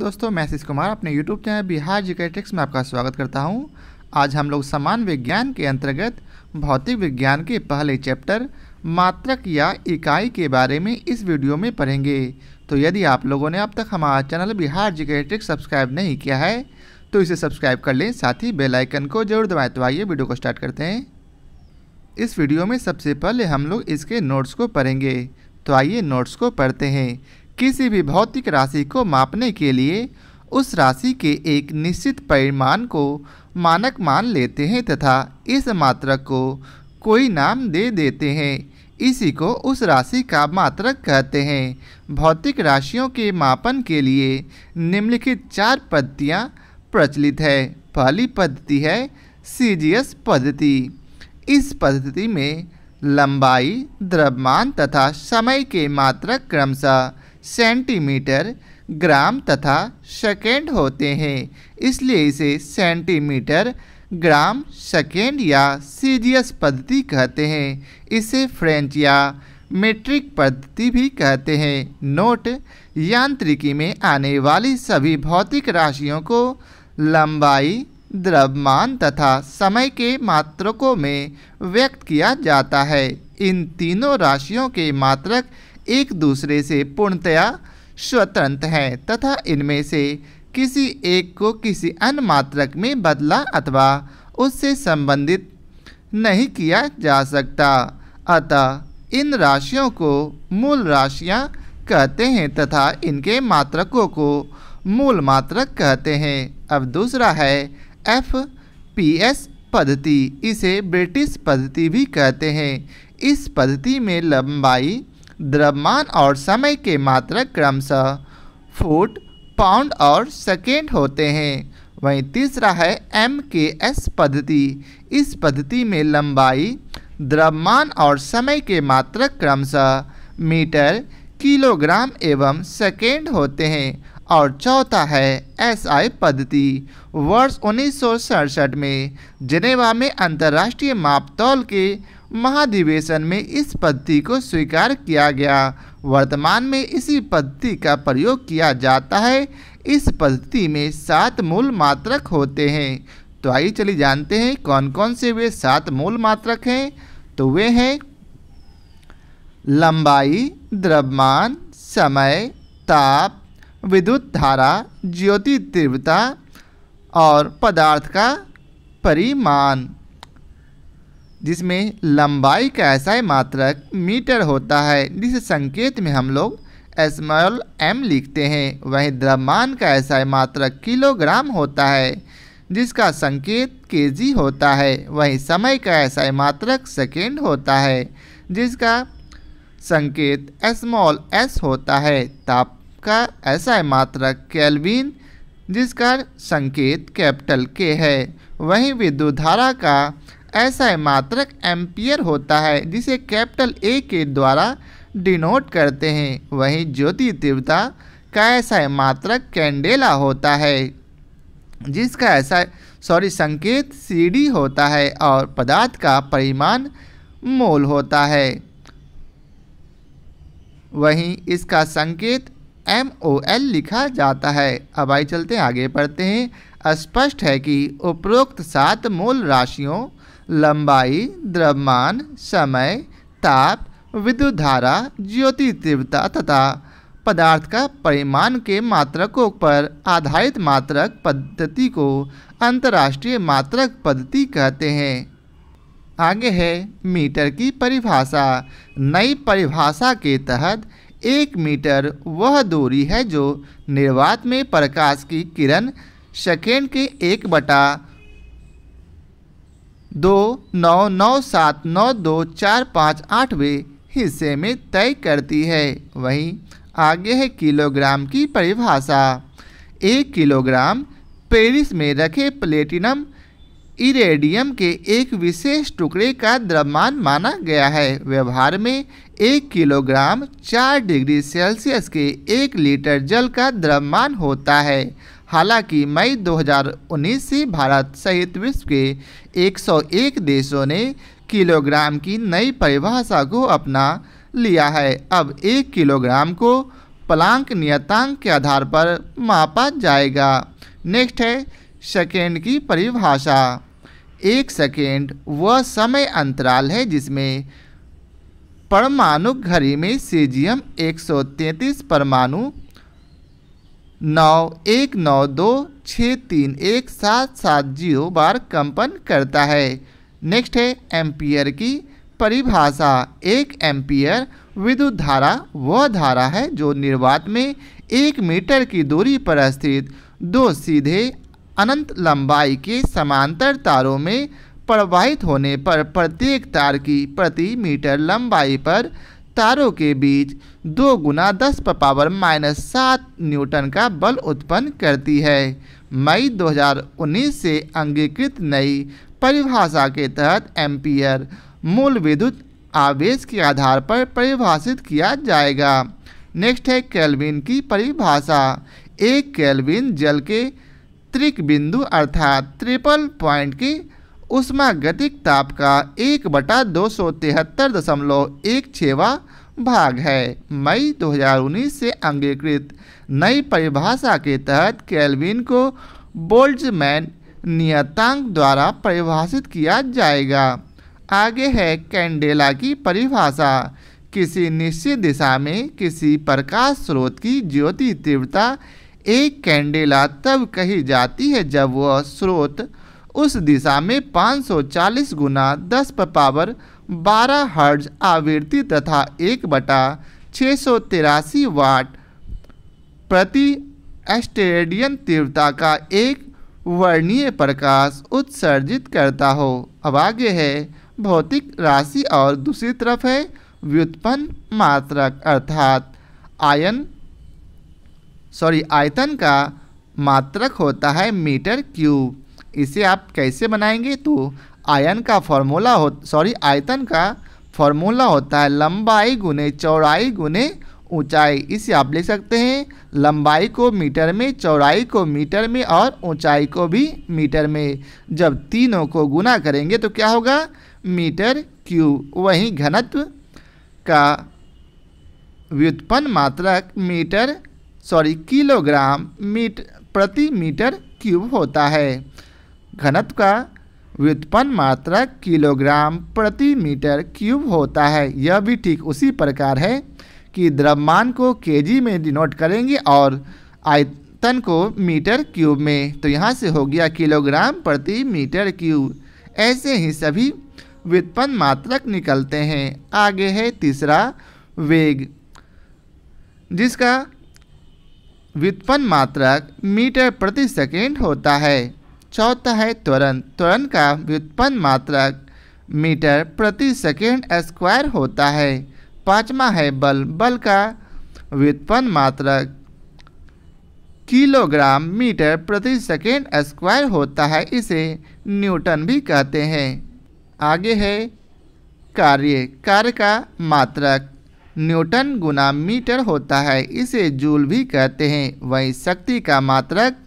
दोस्तों मैं शीश कुमार अपने YouTube चैनल बिहार जिकेट्रिक्स में आपका स्वागत करता हूं। आज हम लोग समान विज्ञान के अंतर्गत भौतिक विज्ञान के पहले चैप्टर मात्रक या इकाई के बारे में इस वीडियो में पढ़ेंगे तो यदि आप लोगों ने अब तक हमारा चैनल बिहार जिकेटिक्स सब्सक्राइब नहीं किया है तो इसे सब्सक्राइब कर लें साथ ही बेलाइकन को जरूर दबाएँ तो आइए वीडियो को स्टार्ट करते हैं इस वीडियो में सबसे पहले हम लोग इसके नोट्स को पढ़ेंगे तो आइए नोट्स को पढ़ते हैं किसी भी भौतिक राशि को मापने के लिए उस राशि के एक निश्चित परिमाण को मानक मान लेते हैं तथा इस मात्रक को कोई नाम दे देते हैं इसी को उस राशि का मात्रक कहते हैं भौतिक राशियों के मापन के लिए निम्नलिखित चार पद्धतियाँ प्रचलित है पहली पद्धति है सीजीएस पद्धति इस पद्धति में लंबाई द्रव्यमान तथा समय के मात्रक क्रमशः सेंटीमीटर ग्राम तथा सेकेंड होते हैं इसलिए इसे सेंटीमीटर ग्राम सेकेंड या सीजियस पद्धति कहते हैं इसे फ्रेंच या मेट्रिक पद्धति भी कहते हैं नोट यांत्रिकी में आने वाली सभी भौतिक राशियों को लंबाई द्रव्यमान तथा समय के मात्रकों में व्यक्त किया जाता है इन तीनों राशियों के मात्रक एक दूसरे से पूर्णतया स्वतंत्र हैं तथा इनमें से किसी एक को किसी अन्य मात्रक में बदला अथवा उससे संबंधित नहीं किया जा सकता अतः इन राशियों को मूल राशियां कहते हैं तथा इनके मात्रकों को मूल मात्रक कहते हैं अब दूसरा है एफ पी एस पद्धति इसे ब्रिटिश पद्धति भी कहते हैं इस पद्धति में लंबाई द्रव्यमान और समय के मात्रक क्रमशः फुट पाउंड और सेकेंड होते हैं वहीं तीसरा है एम के एस पद्धति इस पद्धति में लंबाई द्रव्यमान और समय के मात्रक क्रमशः मीटर किलोग्राम एवं सेकेंड होते हैं और चौथा है एस आई पद्धति वर्ष उन्नीस में जिनेवा में अंतर्राष्ट्रीय मापतौल के महाधिवेशन में इस पद्धति को स्वीकार किया गया वर्तमान में इसी पद्धति का प्रयोग किया जाता है इस पद्धति में सात मूल मात्रक होते हैं तो आइए चलिए जानते हैं कौन कौन से वे सात मूल मात्रक हैं तो वे हैं लंबाई द्रव्यमान समय ताप विद्युत धारा ज्योति तीव्रता और पदार्थ का परिमाण जिसमें लंबाई का ऐसा मात्रक मीटर होता है जिस संकेत में हम लोग स्मॉल एम लिखते हैं वहीं द्रव्यमान का ऐसा मात्रक किलोग्राम होता है जिसका संकेत केजी होता है वहीं समय का ऐसा मात्रक सेकेंड होता है जिसका संकेत स्मॉल एस होता है ताप का ऐसा मात्रक कैलविन जिसका संकेत कैपिटल के है वहीं विद्युत धारा का ऐसा मात्रक एम्पियर होता है जिसे कैपिटल ए के द्वारा डिनोट करते हैं वहीं ज्योति तीव्रता का ऐसा मात्रक कैंडेला होता है जिसका ऐसा सॉरी संकेत सीडी होता है और पदार्थ का परिमाण मोल होता है वहीं इसका संकेत एम ओ एल लिखा जाता है अब आई चलते आगे पढ़ते हैं स्पष्ट है कि उपरोक्त सात मूल राशियों लंबाई द्रव्यमान समय ताप विद्युत धारा ज्योति तीव्रता तथा पदार्थ का परिमाण के मात्रकों पर आधारित मात्रक पद्धति को अंतर्राष्ट्रीय मात्रक पद्धति कहते हैं आगे है मीटर की परिभाषा नई परिभाषा के तहत एक मीटर वह दूरी है जो निर्वात में प्रकाश की किरण सेकेंड के एक बटा दो नौ नौ सात नौ दो चार पाँच आठवें हिस्से में तय करती है वहीं आगे है किलोग्राम की परिभाषा एक किलोग्राम पेरिस में रखे प्लेटिनम इरेडियम के एक विशेष टुकड़े का द्रव्यमान माना गया है व्यवहार में एक किलोग्राम चार डिग्री सेल्सियस के एक लीटर जल का द्रव्यमान होता है हालांकि मई 2019 से भारत सहित विश्व के 101 देशों ने किलोग्राम की नई परिभाषा को अपना लिया है अब एक किलोग्राम को प्लांक नियतांक के आधार पर मापा जाएगा नेक्स्ट है सेकेंड की परिभाषा एक सेकेंड वह समय अंतराल है जिसमें परमाणु घड़ी में सीजियम 133 परमाणु नौ एक नौ दो छः तीन एक सात सात जीरो बार कंपन करता है नेक्स्ट है एम्पियर की परिभाषा एक एम्पियर विद्युत धारा वह धारा है जो निर्वात में एक मीटर की दूरी पर स्थित दो सीधे अनंत लंबाई के समांतर तारों में प्रवाहित होने पर प्रत्येक तार की प्रति मीटर लंबाई पर तारों के बीच दो गुना दस पर पावर माइनस सात न्यूटन का बल उत्पन्न करती है मई 2019 से अंगीकृत नई परिभाषा के तहत एम्पियर मूल विद्युत आवेश के आधार पर परिभाषित किया जाएगा नेक्स्ट है कैलविन की परिभाषा एक कैलविन जल के त्रिक बिंदु अर्थात ट्रिपल पॉइंट की गतिक ताप का एक बटा दो सौ तिहत्तर दशमलव एक छवा भाग है मई 2019 से अंगीकृत नई परिभाषा के तहत कैलविन को बोल्ट्जमैन नियतांक द्वारा परिभाषित किया जाएगा आगे है कैंडेला की परिभाषा किसी निश्चित दिशा में किसी प्रकाश स्रोत की ज्योति तीव्रता एक कैंडेला तब कही जाती है जब वह स्रोत उस दिशा में 540 गुना दस पावर 12 हर्ज आवृत्ति तथा एक बटा छः वाट प्रति एस्टेडियन तीव्रता का एक वर्णीय प्रकाश उत्सर्जित करता हो अब आगे है भौतिक राशि और दूसरी तरफ है व्युत्पन्न मात्रक अर्थात आयन सॉरी आयतन का मात्रक होता है मीटर क्यूब इसे आप कैसे बनाएंगे तो आयन का फॉर्मूला हो सॉरी आयतन का फॉर्मूला होता है लंबाई गुने चौड़ाई गुने ऊंचाई इसे आप लिख सकते हैं लंबाई को मीटर में चौड़ाई को मीटर में और ऊंचाई को भी मीटर में जब तीनों को गुना करेंगे तो क्या होगा मीटर क्यूब वहीं घनत्व का व्युत्पन्न मात्रक मीटर सॉरी किलोग्राम मीट प्रति मीटर क्यूब होता है घनत्व का व्युत्पन्न मात्रा किलोग्राम प्रति मीटर क्यूब होता है यह भी ठीक उसी प्रकार है कि द्रव्यमान को केजी में डिनोट करेंगे और आयतन को मीटर क्यूब में तो यहाँ से हो गया किलोग्राम प्रति मीटर क्यूब ऐसे ही सभी व्युत्पन्न मात्रक निकलते हैं आगे है तीसरा वेग जिसका व्युत्पन्न मात्रक मीटर प्रति सेकेंड होता है चौथा है त्वरण त्वरण का व्युत्पन्न मात्रक मीटर प्रति सेकेंड स्क्वायर होता है पाँचवा है बल बल का व्युत्पन्न मात्रक किलोग्राम मीटर प्रति सेकेंड स्क्वायर होता है इसे न्यूटन भी कहते हैं आगे है कार्य कार्य का मात्रक न्यूटन गुना मीटर होता है इसे जूल भी कहते हैं वहीं शक्ति का मात्रक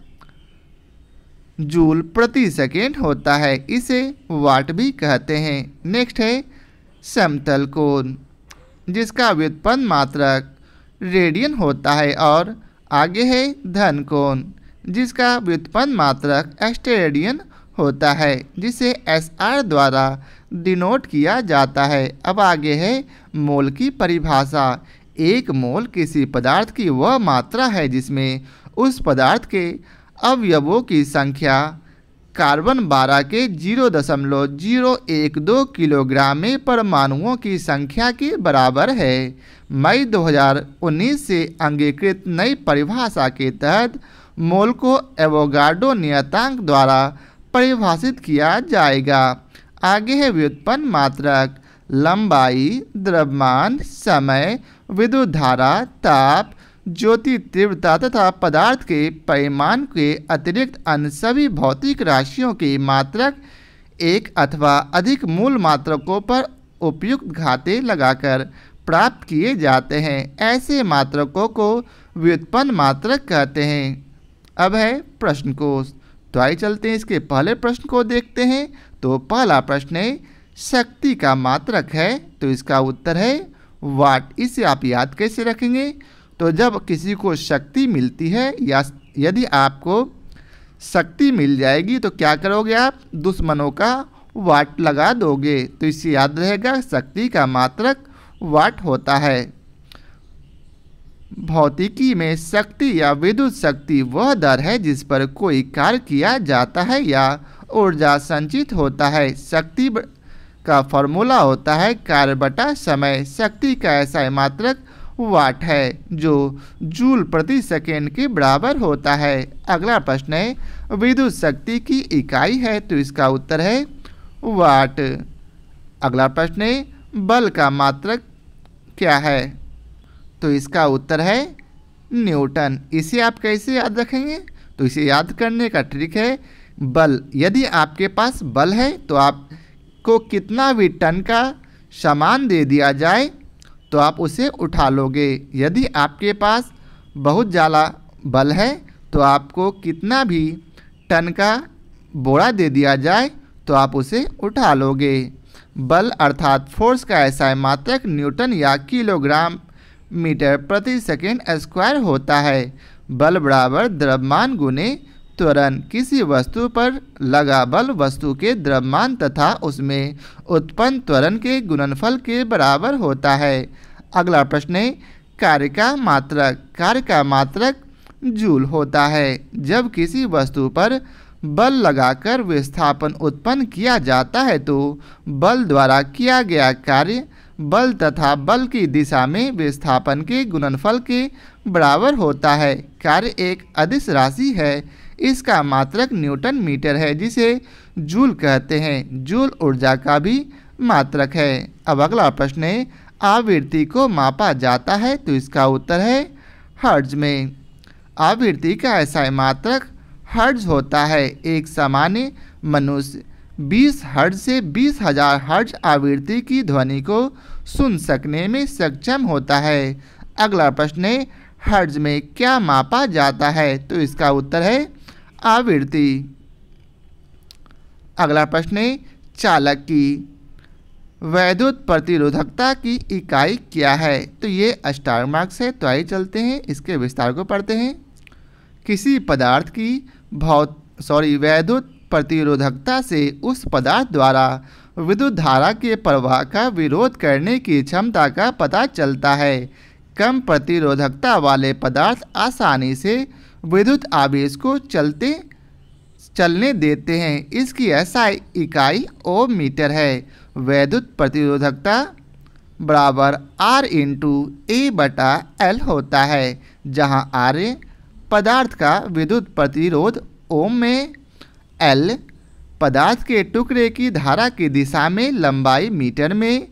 जूल प्रति सेकेंड होता है इसे वाट भी कहते हैं नेक्स्ट है समतल कोण जिसका व्युत्पन्न मात्रक रेडियन होता है और आगे है धन कोण जिसका व्युत्पन्न मात्रक एस्टेरेडियन होता है जिसे एस आर द्वारा डिनोट किया जाता है अब आगे है मोल की परिभाषा एक मोल किसी पदार्थ की वह मात्रा है जिसमें उस पदार्थ के अवयवों की संख्या कार्बन 12 के जीरो दशमलव जीरो एक दो किलोग्राम में परमाणुओं की संख्या के बराबर है मई 2019 से अंगीकृत नई परिभाषा के तहत मोल को एवोगाडो नियतांक द्वारा परिभाषित किया जाएगा आगे है व्युत्पन्न मात्रक लंबाई द्रव्यमान समय विद्युत धारा ताप ज्योति तीव्रता तथा पदार्थ के परिमाण के अतिरिक्त अन्य सभी भौतिक राशियों के मात्रक एक अथवा अधिक मूल मात्रकों पर उपयुक्त घाते लगाकर प्राप्त किए जाते हैं ऐसे मात्रकों को व्युत्पन्न मात्रक कहते हैं अब है प्रश्न को तो आई चलते हैं इसके पहले प्रश्न को देखते हैं तो पहला प्रश्न है शक्ति का मात्रक है तो इसका उत्तर है वाट इसे आप याद कैसे रखेंगे तो जब किसी को शक्ति मिलती है या यदि आपको शक्ति मिल जाएगी तो क्या करोगे आप दुश्मनों का वाट लगा दोगे तो इसे याद रहेगा शक्ति का मात्रक वाट होता है भौतिकी में शक्ति या विद्युत शक्ति वह दर है जिस पर कोई कार्य किया जाता है या ऊर्जा संचित होता है शक्ति का फॉर्मूला होता है कार्य बटा समय शक्ति का ऐसा मात्रक वाट है जो जूल प्रति सेकेंड के बराबर होता है अगला प्रश्न है विद्युत शक्ति की इकाई है तो इसका उत्तर है वाट अगला प्रश्न है बल का मात्रक क्या है तो इसका उत्तर है न्यूटन इसे आप कैसे याद रखेंगे तो इसे याद करने का ट्रिक है बल यदि आपके पास बल है तो आपको कितना भी टन का सामान दे दिया जाए तो आप उसे उठा लोगे यदि आपके पास बहुत ज़्यादा बल है तो आपको कितना भी टन का बोरा दे दिया जाए तो आप उसे उठा लोगे बल अर्थात फोर्स का ऐसा मात्रक न्यूटन या किलोग्राम मीटर प्रति सेकेंड स्क्वायर होता है बल बराबर द्रव्यमान गुने त्वरण किसी वस्तु पर लगा बल वस्तु के द्रव्यमान तथा उसमें उत्पन्न त्वरण के गुणनफल के बराबर होता है अगला प्रश्न है कार्य का मात्रक कार्य का मात्रक जूल होता है जब किसी वस्तु पर बल लगाकर विस्थापन उत्पन्न किया जाता है तो बल द्वारा किया गया कार्य बल तथा बल की दिशा में विस्थापन के गुणनफल के बराबर होता है कार्य एक अदिश राशि है इसका मात्रक न्यूटन मीटर है जिसे जूल कहते हैं जूल ऊर्जा का भी मात्रक है अब अगला प्रश्न है आवृत्ति को मापा जाता है तो इसका उत्तर है हर्ज में आवृत्ति का ऐसा मात्रक हर्ज होता है एक सामान्य मनुष्य 20 हर्ज से बीस हजार हर्ज आवृत्ति की ध्वनि को सुन सकने में सक्षम होता है अगला प्रश्न है हर्ज में क्या मापा जाता है तो इसका उत्तर है आवृत्ति अगला प्रश्न है चालक की वैद्युत प्रतिरोधकता की इकाई क्या है तो ये स्टार मार्क्स है तो आइए चलते हैं इसके विस्तार को पढ़ते हैं किसी पदार्थ की भौत सॉरी वैद्युत प्रतिरोधकता से उस पदार्थ द्वारा विद्युत धारा के प्रवाह का विरोध करने की क्षमता का पता चलता है कम प्रतिरोधकता वाले पदार्थ आसानी से विद्युत आवेश को चलते चलने देते हैं इसकी ऐसा इकाई ओम मीटर है वैद्युत प्रतिरोधकता बराबर आर इंटू ए बटा एल होता है जहाँ आर पदार्थ का विद्युत प्रतिरोध ओम में एल पदार्थ के टुकड़े की धारा की दिशा में लंबाई मीटर में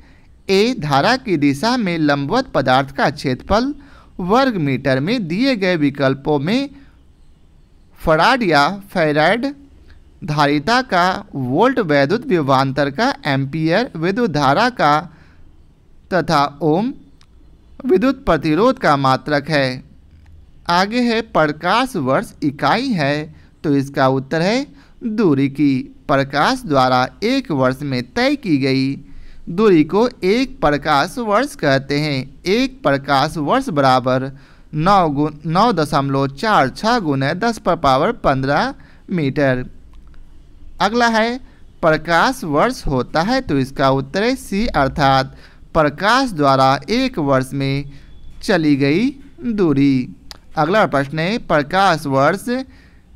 ए धारा की दिशा में लंबवत पदार्थ का क्षेत्रफल वर्ग मीटर में दिए गए विकल्पों में फराड या फेराइड धारिता का वोल्ट वैद्युत विवान्तर का एम्पियर विद्युत धारा का तथा ओम विद्युत प्रतिरोध का मात्रक है आगे है प्रकाश वर्ष इकाई है तो इसका उत्तर है दूरी की प्रकाश द्वारा एक वर्ष में तय की गई दूरी को एक प्रकाश वर्ष कहते हैं एक प्रकाश वर्ष बराबर नौ गुण नौ दशमलव चार छः है दस पर पावर पंद्रह मीटर अगला है प्रकाश वर्ष होता है तो इसका उत्तर है सी अर्थात प्रकाश द्वारा एक वर्ष में चली गई दूरी अगला प्रश्न है प्रकाश वर्ष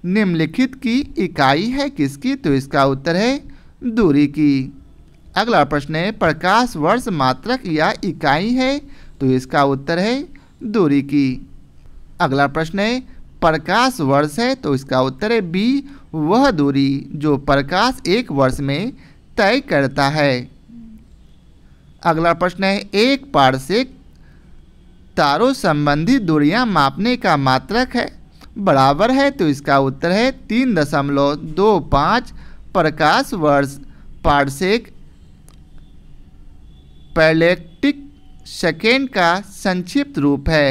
निम्नलिखित की इकाई है किसकी तो इसका उत्तर है दूरी की अगला प्रश्न है प्रकाश वर्ष मात्रक या इकाई है तो इसका उत्तर है दूरी की अगला प्रश्न है प्रकाश वर्ष है तो इसका उत्तर है बी वह दूरी जो प्रकाश एक वर्ष में तय करता है अगला प्रश्न है एक से तारों संबंधी दूरियां मापने का मात्रक है बराबर है तो इसका उत्तर है तीन दशमलव दो पाँच प्रकाश वर्ष पार्सेक पैलेक्टिक सेकेंड का संक्षिप्त रूप है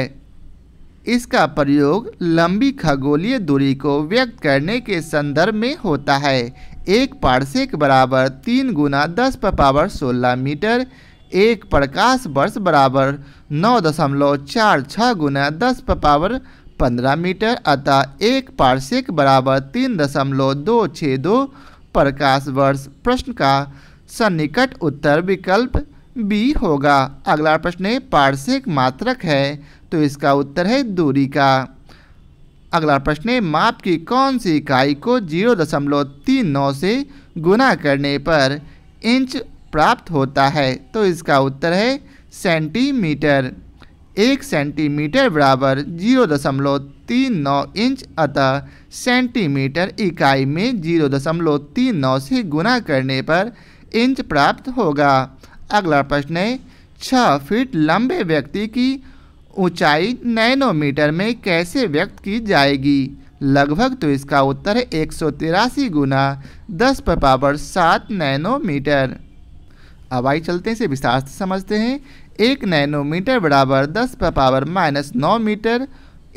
इसका प्रयोग लंबी खगोलीय दूरी को व्यक्त करने के संदर्भ में होता है एक पार्सेक बराबर तीन गुना दस पर पावर सोलह मीटर एक प्रकाश वर्ष बराबर नौ दशमलव चार छः गुना दस पर पावर पंद्रह मीटर अतः एक पार्सेक बराबर तीन दशमलव दो छः दो प्रकाश वर्ष प्रश्न का सन्निकट उत्तर विकल्प बी होगा अगला प्रश्न है पार्श्विक मात्रक है तो इसका उत्तर है दूरी का अगला प्रश्न है माप की कौन सी इकाई को जीरो दशमलव तीन नौ से गुना करने पर इंच प्राप्त होता है तो इसका उत्तर है सेंटीमीटर एक सेंटीमीटर बराबर जीरो दशमलव तीन नौ इंच अतः सेंटीमीटर इकाई में जीरो दशमलव तीन नौ से गुना करने पर इंच प्राप्त होगा अगला प्रश्न है छः फीट लंबे व्यक्ति की ऊंचाई नैनोमीटर में कैसे व्यक्त की जाएगी लगभग तो इसका उत्तर है एक सौ तिरासी गुना दस पर पावर सात नैनोमीटर अब आई चलते हैं इसे विस्तार से समझते हैं एक नैनोमीटर बराबर दस पर पावर माइनस नौ मीटर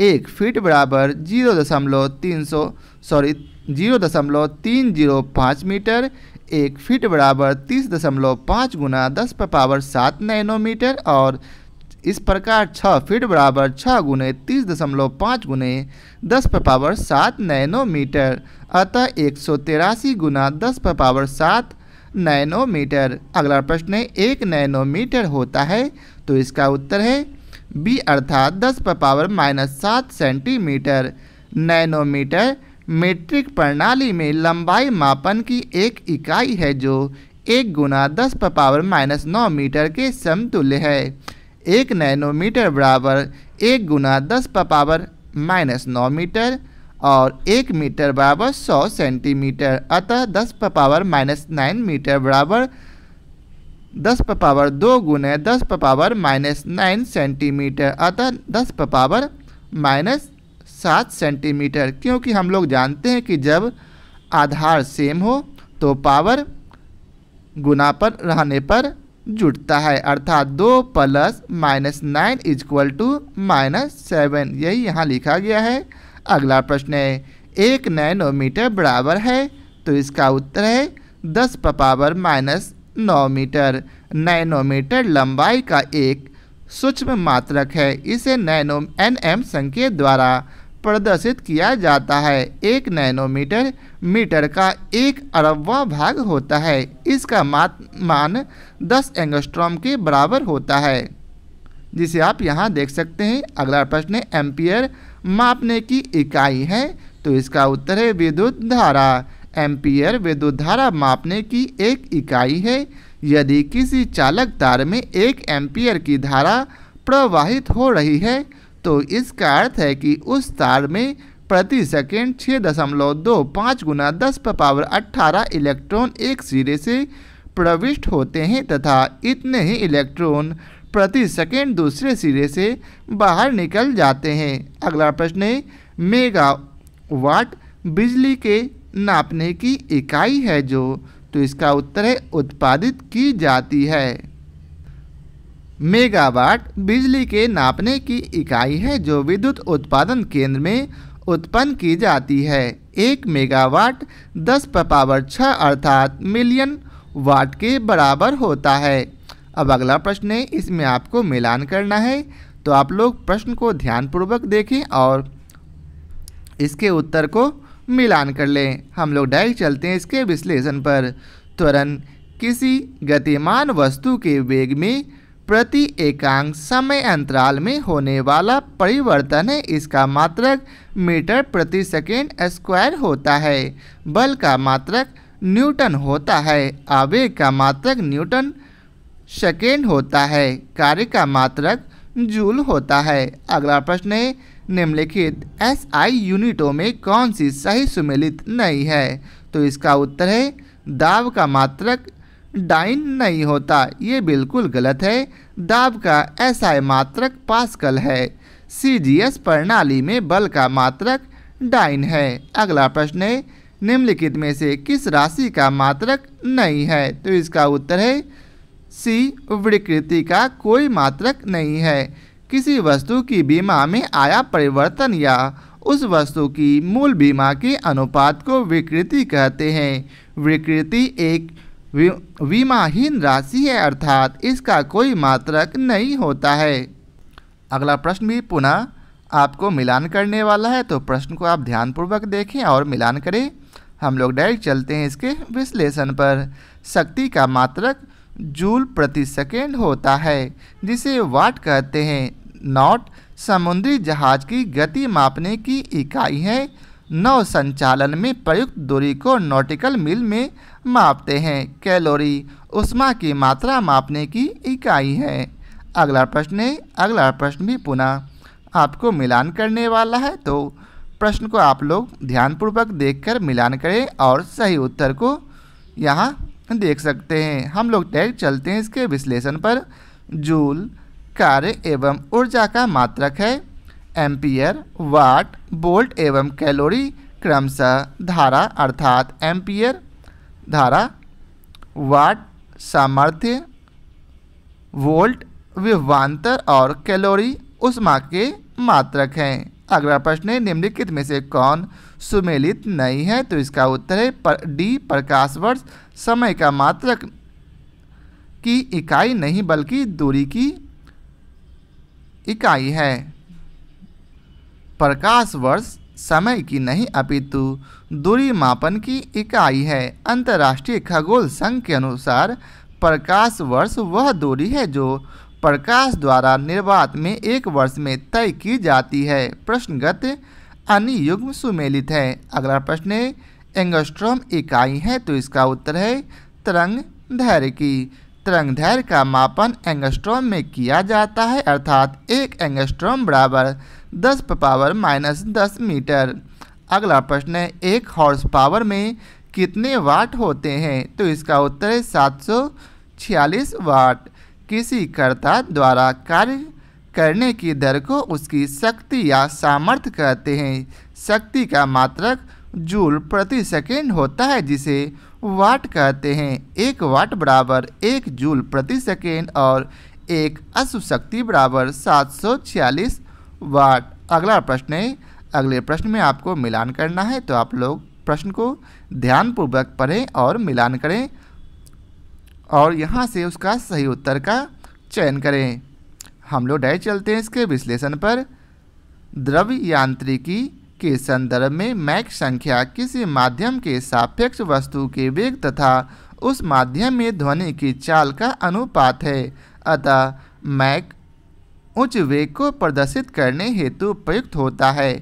एक फीट बराबर जीरो दशमलव तीन सौ सॉरी जीरो दशमलव तीन जीरो पाँच मीटर एक फीट बराबर तीस दशमलव पाँच गुना दस पर पावर सात नैनोमीटर और इस प्रकार छः फीट बराबर छः गुने तीस दशमलव पाँच गुने दस पर पावर सात नैनोमीटर अतः एक सौ तिरासी गुना दस पर पावर सात नैनोमीटर अगला प्रश्न है एक नैनोमीटर होता है तो इसका उत्तर है बी अर्थात दस पर पावर माइनस सात सेंटीमीटर नैनोमीटर मेट्रिक प्रणाली में लंबाई मापन की एक इकाई है जो एक गुना दस पर पावर माइनस नौ मीटर के समतुल्य है एक नैनोमीटर बराबर एक गुना दस पर पावर माइनस नौ मीटर और एक मीटर बराबर सौ सेंटीमीटर अतः दस पर पावर माइनस नाइन मीटर बराबर दस पर पावर दो गुने दस पर पावर माइनस नाइन सेंटीमीटर अतः दस पर पावर माइनस सात सेंटीमीटर क्योंकि हम लोग जानते हैं कि जब आधार सेम हो तो पावर गुना पर रहने पर जुड़ता है अर्थात दो plus minus nine equal to minus seven यही यहाँ लिखा गया है अगला प्रश्न है एक नैनोमीटर बराबर है तो इसका उत्तर है दस पावर माइनस नौ मीटर नैनोमीटर लंबाई का एक सूक्ष्म मात्रक है इसे नैनो एन एम संकेत द्वारा प्रदर्शित किया जाता है एक नैनोमीटर मीटर का एक अरबवा भाग होता है इसका मान 10 एंगस्ट्रॉम के बराबर होता है जिसे आप यहाँ देख सकते हैं अगला प्रश्न है एम्पियर मापने की इकाई है तो इसका उत्तर है विद्युत धारा एम्पियर विद्युत धारा मापने की एक इकाई है यदि किसी चालक तार में एक एम्पियर की धारा प्रवाहित हो रही है तो इसका अर्थ है कि उस तार में प्रति सेकेंड छः दशमलव दो पाँच गुना दस पर पावर अट्ठारह इलेक्ट्रॉन एक सिरे से प्रविष्ट होते हैं तथा इतने ही इलेक्ट्रॉन प्रति सेकेंड दूसरे सिरे से बाहर निकल जाते हैं अगला प्रश्न है मेगा वाट बिजली के नापने की इकाई है जो तो इसका उत्तर है उत्पादित की जाती है मेगावाट बिजली के नापने की इकाई है जो विद्युत उत्पादन केंद्र में उत्पन्न की जाती है एक मेगावाट दस पावर छः अर्थात मिलियन वाट के बराबर होता है अब अगला प्रश्न है इसमें आपको मिलान करना है तो आप लोग प्रश्न को ध्यानपूर्वक देखें और इसके उत्तर को मिलान कर लें हम लोग डायरेक्ट चलते हैं इसके विश्लेषण पर त्वरण किसी गतिमान वस्तु के वेग में प्रति एकांक समय अंतराल में होने वाला परिवर्तन है इसका मात्रक मीटर प्रति सेकेंड स्क्वायर होता है बल का मात्रक न्यूटन होता है आवेग का मात्रक न्यूटन सेकेंड होता है कार्य का मात्रक जूल होता है अगला प्रश्न है निम्नलिखित एस आई यूनिटों में कौन सी सही सुमेलित नहीं है तो इसका उत्तर है दाब का मात्रक डाइन नहीं होता ये बिल्कुल गलत है दाब का ऐसा मात्रक पास्कल है सीजीएस प्रणाली में बल का मात्रक डाइन है अगला प्रश्न है निम्नलिखित में से किस राशि का मात्रक नहीं है तो इसका उत्तर है सी विकृति का कोई मात्रक नहीं है किसी वस्तु की बीमा में आया परिवर्तन या उस वस्तु की मूल बीमा के अनुपात को विकृति कहते हैं विकृति एक विमाहीन राशि है अर्थात इसका कोई मात्रक नहीं होता है अगला प्रश्न भी पुनः आपको मिलान करने वाला है तो प्रश्न को आप ध्यानपूर्वक देखें और मिलान करें हम लोग डायरेक्ट चलते हैं इसके विश्लेषण पर शक्ति का मात्रक जूल प्रति सेकेंड होता है जिसे वाट कहते हैं नॉट समुद्री जहाज की गति मापने की इकाई है नौ संचालन में प्रयुक्त दूरी को नॉटिकल मील में मापते हैं कैलोरी उष्मा की मात्रा मापने की इकाई है अगला प्रश्न है अगला प्रश्न भी पुनः आपको मिलान करने वाला है तो प्रश्न को आप लोग ध्यानपूर्वक देखकर मिलान करें और सही उत्तर को यहाँ देख सकते हैं हम लोग टैग चलते हैं इसके विश्लेषण पर जूल कार्य एवं ऊर्जा का मात्रक है एम्पियर वाट बोल्ट एवं कैलोरी क्रमशः धारा अर्थात एम्पियर धारा वाट सामर्थ्य वोल्ट विभवान्तर और कैलोरी उष्मा के मात्रक हैं अगला प्रश्न है निम्नलिखित में से कौन सुमेलित नहीं है तो इसका उत्तर है पर डी प्रकाश वर्ष समय का मात्रक की इकाई नहीं बल्कि दूरी की इकाई है प्रकाश वर्ष समय की नहीं अपितु दूरी मापन की इकाई है अंतर्राष्ट्रीय खगोल संघ के अनुसार प्रकाश वर्ष वह दूरी है जो प्रकाश द्वारा निर्वात में एक वर्ष में तय की जाती है प्रश्नगत अन्य सुमेलित है अगला प्रश्न है एंगस्ट्रोम इकाई है तो इसका उत्तर है तरंग धैर्य की तरंग धैर्य का मापन एंगस्ट्रोम में किया जाता है अर्थात एक एंगस्ट्रोम बराबर दस पावर माइनस दस मीटर अगला प्रश्न है एक हॉर्स पावर में कितने वाट होते हैं तो इसका उत्तर है सात सौ छियालीस वाट किसी कर्ता द्वारा कार्य करने की दर को उसकी शक्ति या सामर्थ्य कहते हैं शक्ति का मात्रक जूल प्रति सेकेंड होता है जिसे वाट कहते हैं एक वाट बराबर एक जूल प्रति सेकेंड और एक अश्व शक्ति बराबर सात सौ छियालीस वाट अगला प्रश्न है अगले प्रश्न में आपको मिलान करना है तो आप लोग प्रश्न को ध्यानपूर्वक पढ़ें और मिलान करें और यहाँ से उसका सही उत्तर का चयन करें हम लोग डाय चलते हैं इसके विश्लेषण पर द्रव यांत्रिकी के संदर्भ में मैक संख्या किसी माध्यम के सापेक्ष वस्तु के वेग तथा उस माध्यम में ध्वनि की चाल का अनुपात है अतः मैक उच्च वेग को प्रदर्शित करने हेतु प्रयुक्त होता है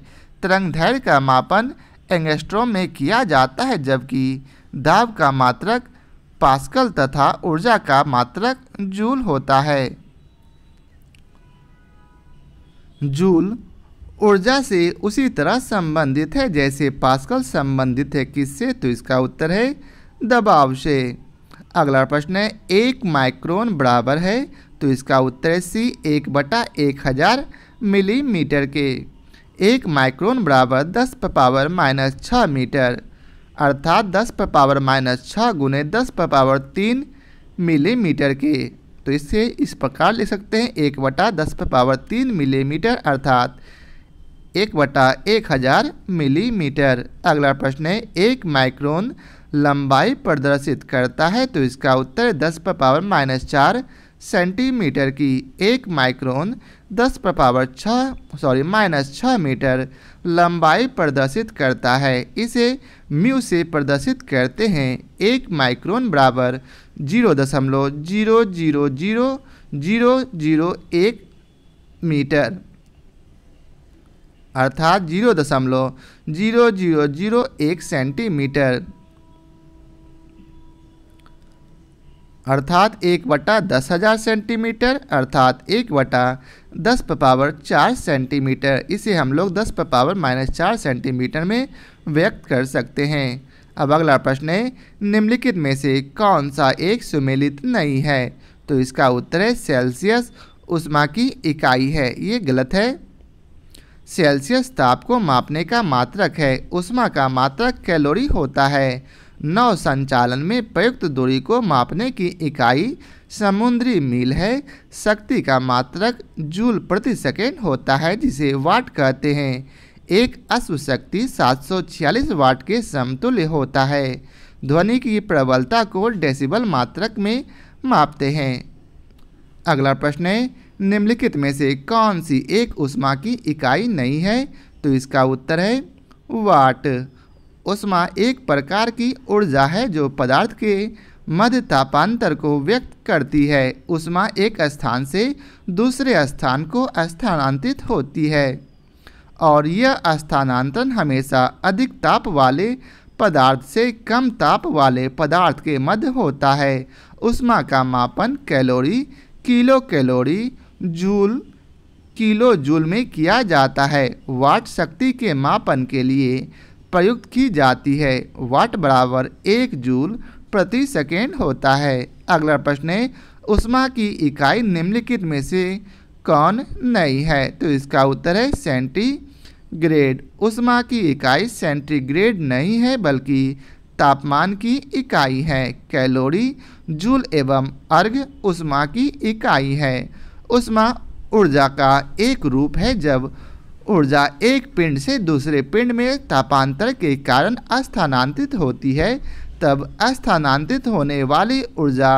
तरंग धैर्य का मापन एंगेस्ट्रोम में किया जाता है जबकि दाब का मात्रक पास्कल तथा ऊर्जा का मात्रक जूल होता है जूल ऊर्जा से उसी तरह संबंधित है जैसे पास्कल संबंधित है किससे तो इसका उत्तर है दबाव से अगला प्रश्न है एक माइक्रोन बराबर है तो इसका उत्तर है सी एक बटा एक हज़ार मिलीमीटर के एक माइक्रोन बराबर दस पर पावर माइनस छः मीटर अर्थात दस पर पावर माइनस छः गुने दस पर पावर तीन मिलीमीटर के तो इसे इस प्रकार लिख सकते हैं एक बटा दस पर पावर तीन मिलीमीटर अर्थात एक बटा एक हज़ार मिलीमीटर अगला प्रश्न है एक माइक्रोन लंबाई प्रदर्शित करता है तो इसका उत्तर दस पर पावर माइनस चार सेंटीमीटर की एक माइक्रोन दस प्रपावर पावर छः सॉरी माइनस छः मीटर लंबाई प्रदर्शित करता है इसे म्यू से प्रदर्शित करते हैं एक माइक्रोन बराबर जीरो दशमलव zero zero zero zero zero एक मीटर अर्थात जीरो दशमलव जीरो जीरो जीरो एक सेंटीमीटर अर्थात एक बटा दस हज़ार सेंटीमीटर अर्थात एक बटा दस पर पावर चार सेंटीमीटर इसे हम लोग दस पर पावर माइनस चार सेंटीमीटर में व्यक्त कर सकते हैं अब अगला प्रश्न है निम्नलिखित में से कौन सा एक सुमेलित नहीं है तो इसका उत्तर है सेल्सियस उष्मा की इकाई है ये गलत है सेल्सियस ताप को मापने का मात्रक है उष्मा का मात्रक कैलोरी होता है नौ संचालन में प्रयुक्त दूरी को मापने की इकाई समुद्री मील है शक्ति का मात्रक जूल प्रति सेकेंड होता है जिसे वाट कहते हैं एक अश्व शक्ति 746 वाट के समतुल्य होता है ध्वनि की प्रबलता को डेसिबल मात्रक में मापते हैं अगला प्रश्न है निम्नलिखित में से कौन सी एक उष्मा की इकाई नहीं है तो इसका उत्तर है वाट उष्मा एक प्रकार की ऊर्जा है जो पदार्थ के मध्य तापांतर को व्यक्त करती है उष्मा एक स्थान से दूसरे स्थान को स्थानांतरित होती है और यह स्थानांतरण हमेशा अधिक ताप वाले पदार्थ से कम ताप वाले पदार्थ के मध्य होता है उष्मा का मापन calorie kilo calorie joule kilo joule में किया जाता है वाट शक्ति के मापन के लिए प्रयुक्त की जाती है वाट बराबर एक जूल प्रति सेकेंड होता है अगला प्रश्न है उष्मा की इकाई निम्नलिखित में से कौन नहीं है तो इसका उत्तर है सेंटीग्रेड उष्मा की इकाई सेंटीग्रेड नहीं है बल्कि तापमान की इकाई है कैलोरी जूल एवं अर्घ उष्मा की इकाई है उष्मा ऊर्जा का एक रूप है जब ऊर्जा एक पिंड से दूसरे पिंड में तापांतर के कारण स्थानांतरित होती है तब स्थानांतरित होने वाली ऊर्जा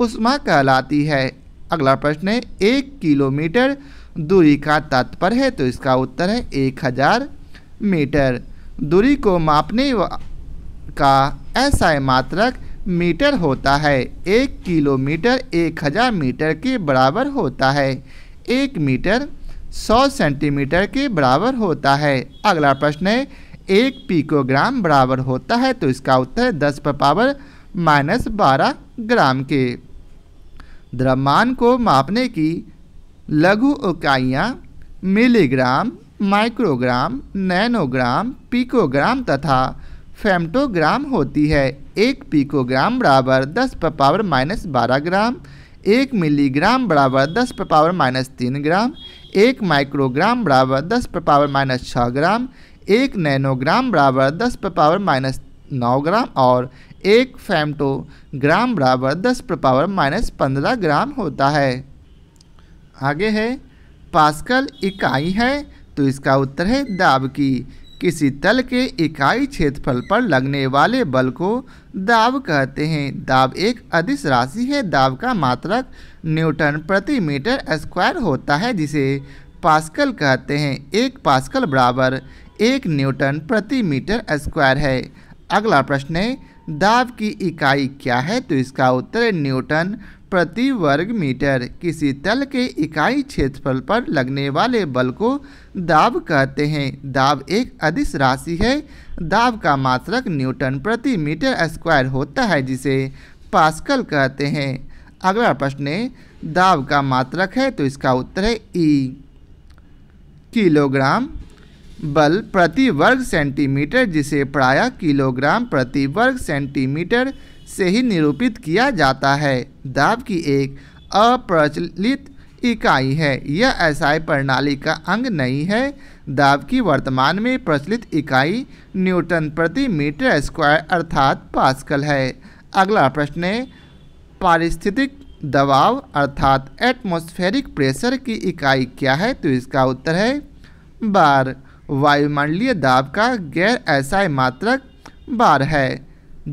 उष्मा कहलाती है अगला प्रश्न है एक किलोमीटर दूरी का तात्पर्य है तो इसका उत्तर है एक हज़ार मीटर दूरी को मापने का ऐसा मात्रक मीटर होता है एक किलोमीटर एक हज़ार मीटर के बराबर होता है एक मीटर 100 सेंटीमीटर के बराबर होता है अगला प्रश्न है एक पिकोग्राम बराबर होता है तो इसका उत्तर है दस पर पावर माइनस बारह ग्राम के द्रव्यमान को मापने की लघु इकाइयाँ मिलीग्राम माइक्रोग्राम नैनोग्राम पिकोग्राम तथा फेमटोग्राम होती है एक पिकोग्राम बराबर दस पर पावर माइनस बारह ग्राम एक मिलीग्राम बराबर दस पर पावर माइनस तीन ग्राम एक माइक्रोग्राम बराबर दस पर पावर माइनस छः ग्राम एक नैनोग्राम बराबर दस पर पावर माइनस नौ ग्राम और एक फैमटोग्राम बराबर दस पर पावर माइनस पंद्रह ग्राम होता है आगे है पास्कल इकाई है तो इसका उत्तर है दाब की किसी तल के इकाई क्षेत्रफल पर लगने वाले बल को दाब कहते हैं दाब एक अदिश राशि है दाब का मात्रक न्यूटन प्रति मीटर स्क्वायर होता है जिसे पास्कल कहते हैं एक पास्कल बराबर एक न्यूटन प्रति मीटर स्क्वायर है अगला प्रश्न है दाब की इकाई क्या है तो इसका उत्तर न्यूटन प्रति वर्ग मीटर किसी तल के इकाई क्षेत्रफल पर लगने वाले बल को दाब कहते हैं दाब एक अदिश राशि है दाब का मात्रक न्यूटन प्रति मीटर स्क्वायर होता है जिसे पास्कल कहते हैं अगला प्रश्न है दाब का मात्रक है तो इसका उत्तर है ई e। किलोग्राम बल प्रति वर्ग सेंटीमीटर जिसे प्रायः किलोग्राम प्रति वर्ग सेंटीमीटर से ही निरूपित किया जाता है दाब की एक अप्रचलित इकाई है यह एसआई प्रणाली का अंग नहीं है दाब की वर्तमान में प्रचलित इकाई न्यूटन प्रति मीटर स्क्वायर अर्थात पास्कल है अगला प्रश्न है पारिस्थितिक दबाव अर्थात एटमॉस्फेरिक प्रेशर की इकाई क्या है तो इसका उत्तर है बार वायुमंडलीय दाब का गैर एसआई मात्रक बार है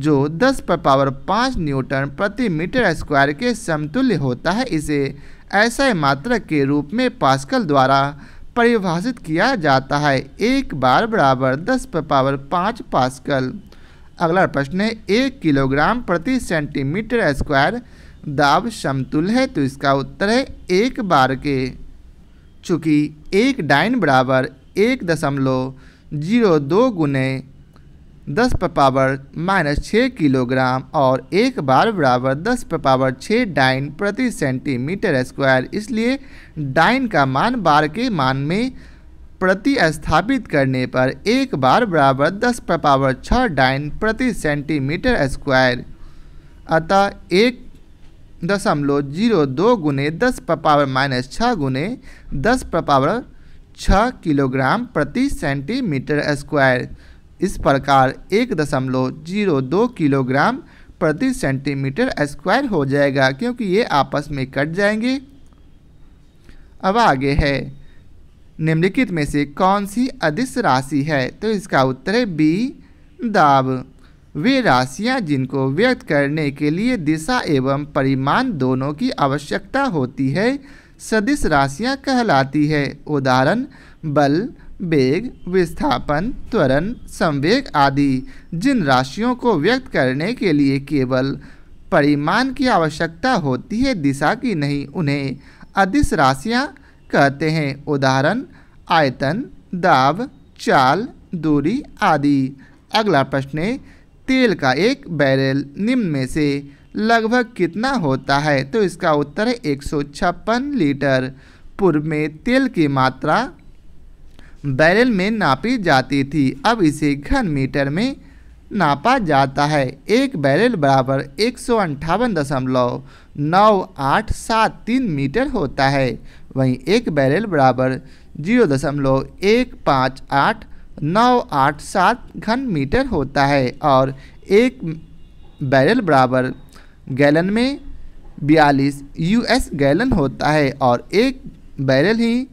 जो 10 पर पावर 5 न्यूटन प्रति मीटर स्क्वायर के समतुल्य होता है इसे ऐसा मात्रक के रूप में पास्कल द्वारा परिभाषित किया जाता है एक बार बराबर 10 पर पावर 5 पास्कल अगला प्रश्न है एक किलोग्राम प्रति सेंटीमीटर स्क्वायर दाब समतुल है तो इसका उत्तर है एक बार के चूँकि एक डाइन बराबर एक दशमलव जीरो दो गुने दस पर पावर माइनस छः किलोग्राम और एक बार बराबर दस पर पावर छः डाइन प्रति सेंटीमीटर स्क्वायर इसलिए डाइन का मान बार के मान में प्रतिस्थापित करने पर एक बार बराबर दस पर पावर छः डाइन प्रति सेंटीमीटर स्क्वायर अतः एक दशमलव जीरो दो गुने दस पर पावर माइनस छः गुने दस पर पावर छः किलोग्राम प्रति सेंटीमीटर स्क्वायर इस प्रकार एक दशमलव जीरो दो किलोग्राम प्रति सेंटीमीटर स्क्वायर हो जाएगा क्योंकि ये आपस में कट जाएंगे अब आगे है निम्नलिखित में से कौन सी अदिश राशि है तो इसका उत्तर है बी दाब वे राशियां जिनको व्यक्त करने के लिए दिशा एवं परिमाण दोनों की आवश्यकता होती है सदिश राशियां कहलाती है उदाहरण बल वेग विस्थापन त्वरण संवेग आदि जिन राशियों को व्यक्त करने के लिए केवल परिमाण की आवश्यकता होती है दिशा की नहीं उन्हें अधिस राशियाँ कहते हैं उदाहरण आयतन दाब चाल दूरी आदि अगला प्रश्न है तेल का एक बैरल निम्न में से लगभग कितना होता है तो इसका उत्तर है एक लीटर पूर्व में तेल की मात्रा बैरल में नापी जाती थी अब इसे घन मीटर में नापा जाता है एक बैरल बराबर एक सौ अंठावन दशमलव नौ आठ सात तीन मीटर होता है वहीं एक बैरल बराबर जीरो दशमलव एक पाँच आठ नौ आठ सात घन मीटर होता है और एक बैरल बराबर गैलन में बयालीस यूएस गैलन होता है और एक बैरल ही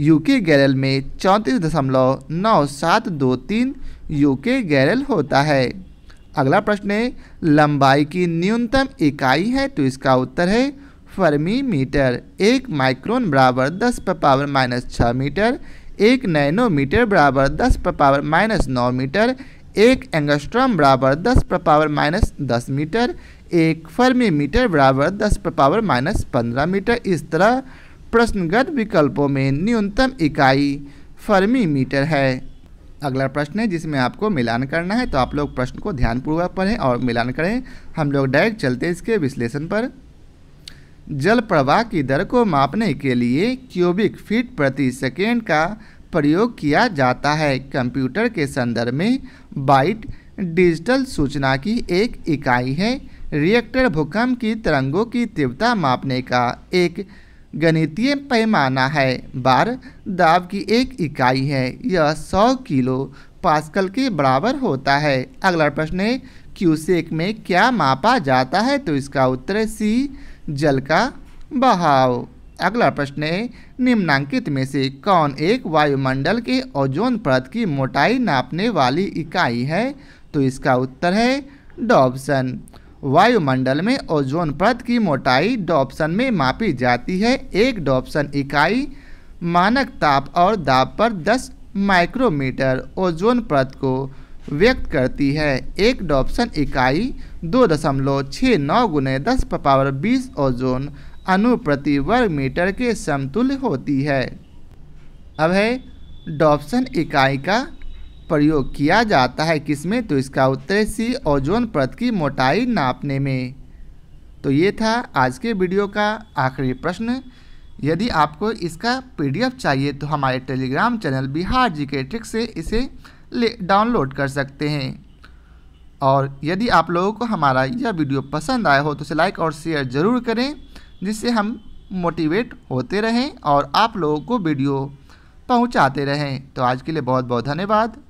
यूके गैरल में चौंतीस दशमलव नौ सात दो तीन यूके गैरल होता है अगला प्रश्न है लंबाई की न्यूनतम इकाई है तो इसका उत्तर है फर्मी मीटर एक माइक्रोन बराबर दस पर पावर माइनस छः मीटर एक नैनोमीटर बराबर दस पर पावर माइनस नौ मीटर एक एंगस्ट्रम बराबर दस पर पावर माइनस दस मीटर एक फर्मी मीटर बराबर दस पर पावर माइनस पंद्रह मीटर इस तरह प्रश्नगत विकल्पों में न्यूनतम इकाई फर्मी मीटर है अगला प्रश्न है जिसमें आपको मिलान करना है तो आप लोग प्रश्न को ध्यानपूर्वक पढ़ें और मिलान करें हम लोग डायरेक्ट चलते इसके विश्लेषण पर जल प्रवाह की दर को मापने के लिए क्यूबिक फीट प्रति सेकेंड का प्रयोग किया जाता है कंप्यूटर के संदर्भ में बाइट डिजिटल सूचना की एक इकाई है रिएक्टर भूकंप की तरंगों की तीव्रता मापने का एक गणितीय पैमाना है बार दाब की एक इकाई है यह 100 किलो पास्कल के बराबर होता है अगला प्रश्न है क्यूसेक में क्या मापा जाता है तो इसका उत्तर है सी जल का बहाव अगला प्रश्न है निम्नांकित में से कौन एक वायुमंडल के ओजोन परत की मोटाई नापने वाली इकाई है तो इसका उत्तर है डॉब्सन वायुमंडल में ओजोन परत की मोटाई डॉप्सन में मापी जाती है एक डॉप्सन इकाई मानक ताप और दाब पर 10 माइक्रोमीटर ओजोन परत को व्यक्त करती है एक डॉप्सन इकाई दो दशमलव छः नौ गुने दस पावर बीस ओजोन अनु प्रति वर्ग मीटर के समतुल्य होती है अब है डॉप्सन इकाई का प्रयोग किया जाता है किसमें तो इसका उत्तर सी ओजोन परत की मोटाई नापने में तो ये था आज के वीडियो का आखिरी प्रश्न यदि आपको इसका पीडीएफ चाहिए तो हमारे टेलीग्राम चैनल बिहार जी के ट्रिक से इसे डाउनलोड कर सकते हैं और यदि आप लोगों को हमारा यह वीडियो पसंद आया हो तो इसे लाइक और शेयर ज़रूर करें जिससे हम मोटिवेट होते रहें और आप लोगों को वीडियो पहुंचाते रहें तो आज के लिए बहुत बहुत धन्यवाद